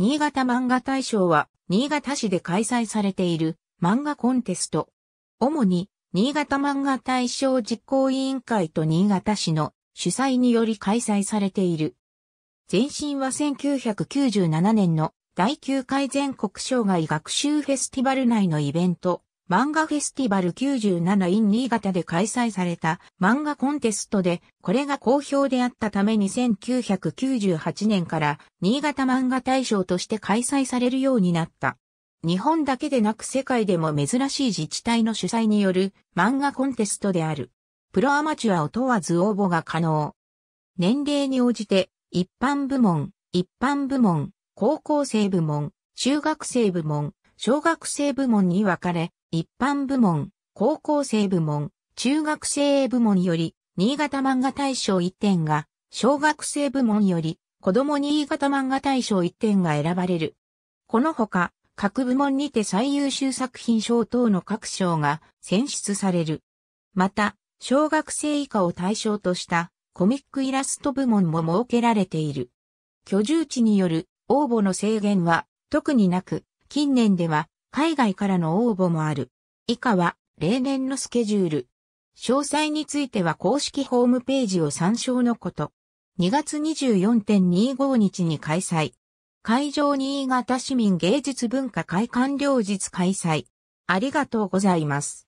新潟漫画大賞は、新潟市で開催されている漫画コンテスト。主に、新潟漫画大賞実行委員会と新潟市の主催により開催されている。前身は1997年の第9回全国障害学習フェスティバル内のイベント、漫画フェスティバル 97in 新潟で開催された漫画コンテストで、これが好評であったために1998年から新潟漫画大賞として開催されるようになった。日本だけでなく世界でも珍しい自治体の主催による漫画コンテストである。プロアマチュアを問わず応募が可能。年齢に応じて、一般部門、一般部門、高校生部門、中学生部門、小学生部門に分かれ、一般部門、高校生部門、中学生部門より、新潟漫画大賞1点が、小学生部門より、子供新潟漫画大賞1点が選ばれる。このほか、各部門にて最優秀作品賞等の各賞が選出される。また、小学生以下を対象としたコミックイラスト部門も設けられている。居住地による応募の制限は特になく、近年では海外からの応募もある。以下は、例年のスケジュール。詳細については公式ホームページを参照のこと。2月24.25日に開催。会場新潟市民芸術文化会館両日開催。ありがとうございます。